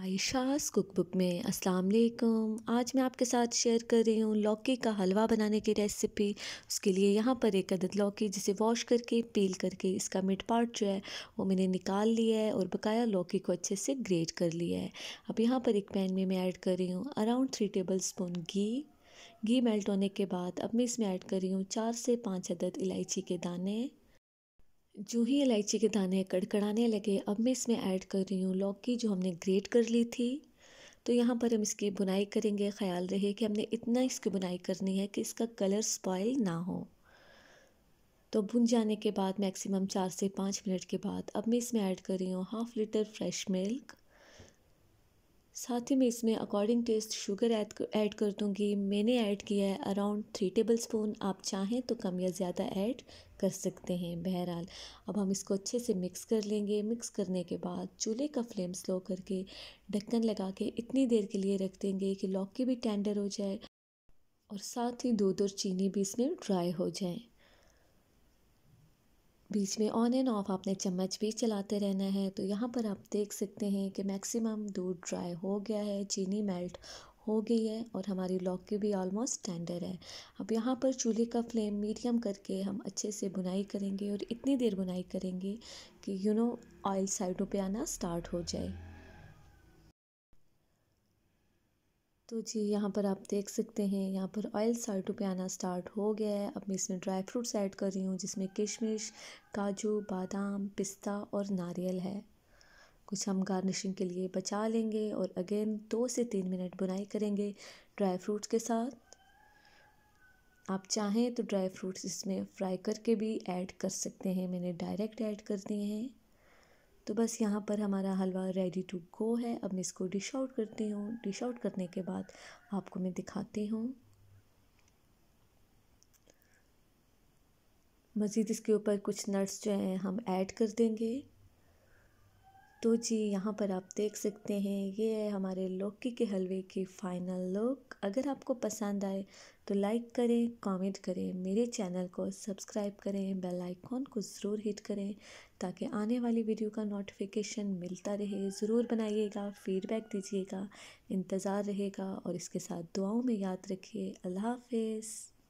आयशास cookbook में अस्सलाम वालेकुम आज मैं आपके साथ शेयर कर रही हूँ लौकी का हलवा बनाने की रेसिपी उसके लिए यहाँ पर एक अदद लौकी जिसे वॉश करके पील करके इसका मिड पार्ट जो है वो मैंने निकाल लिया है और बकाया लौकी को अच्छे से ग्रेट कर लिया है अब यहाँ पर एक पैन में मैं ऐड कर रही हूँ अराउंड थ्री टेबल स्पून घी घी मेल्ट होने के बाद अब मैं इसमें ऐड कर रही हूँ चार से पाँच अदद इलायची के दाने जो ही इलायची के दाने कड़कड़ाने लगे अब मैं इसमें ऐड कर रही हूँ लौकी जो हमने ग्रेट कर ली थी तो यहाँ पर हम इसकी बुनाई करेंगे ख्याल रहे कि हमने इतना इसकी बुनाई करनी है कि इसका कलर स्पॉयल ना हो तो भुन जाने के बाद मैक्सिमम चार से पाँच मिनट के बाद अब मैं इसमें ऐड कर रही हूँ हाफ़ लीटर फ्रेश मिल्क साथ ही मैं इसमें अकॉर्डिंग टेस्ट शुगर ऐड कर दूँगी मैंने ऐड किया है अराउंड थ्री टेबल स्पून आप चाहें तो कम या ज़्यादा ऐड कर सकते हैं बहरहाल अब हम इसको अच्छे से मिक्स कर लेंगे मिक्स करने के बाद चूल्हे का फ्लेम स्लो करके ढक्कन लगा के इतनी देर के लिए रख देंगे कि लौकी भी टेंडर हो जाए और साथ ही दूध और चीनी भी इसमें ड्राई हो जाए बीच में ऑन एंड ऑफ आपने चम्मच भी चलाते रहना है तो यहाँ पर आप देख सकते हैं कि मैक्सिमम दूध ड्राई हो गया है चीनी मेल्ट हो गई है और हमारी लौकी भी ऑलमोस्ट टेंडर है अब यहाँ पर चूल्हे का फ्लेम मीडियम करके हम अच्छे से बुनाई करेंगे और इतनी देर बुनाई करेंगे कि यू नो ऑयल साइडों पे आना स्टार्ट हो जाए तो जी यहाँ पर आप देख सकते हैं यहाँ पर ऑयल साइडों पे आना स्टार्ट हो गया है अब मैं इसमें ड्राई फ्रूट्स ऐड कर रही हूँ जिसमें किशमिश काजू बादाम पिस्ता और नारियल है कुछ हम गार्निशिंग के लिए बचा लेंगे और अगेन दो से तीन मिनट बुनाई करेंगे ड्राई फ्रूट्स के साथ आप चाहें तो ड्राई फ्रूट्स इसमें फ्राई करके भी ऐड कर सकते हैं मैंने डायरेक्ट ऐड कर दिए हैं तो बस यहाँ पर हमारा हलवा रेडी टू गो है अब मैं इसको डिश आउट करती हूँ डिश आउट करने के बाद आपको मैं दिखाती हूँ मज़ीद इसके ऊपर कुछ नट्स जो हैं हम ऐड कर देंगे तो जी यहाँ पर आप देख सकते हैं ये है हमारे लौकी के हलवे की फ़ाइनल लुक अगर आपको पसंद आए तो लाइक करें कमेंट करें मेरे चैनल को सब्सक्राइब करें बेल आइकॉन को ज़रूर हिट करें ताकि आने वाली वीडियो का नोटिफिकेशन मिलता रहे ज़रूर बनाइएगा फीडबैक दीजिएगा इंतज़ार रहेगा और इसके साथ दुआओं में याद रखिए अल्लाह हाफिज़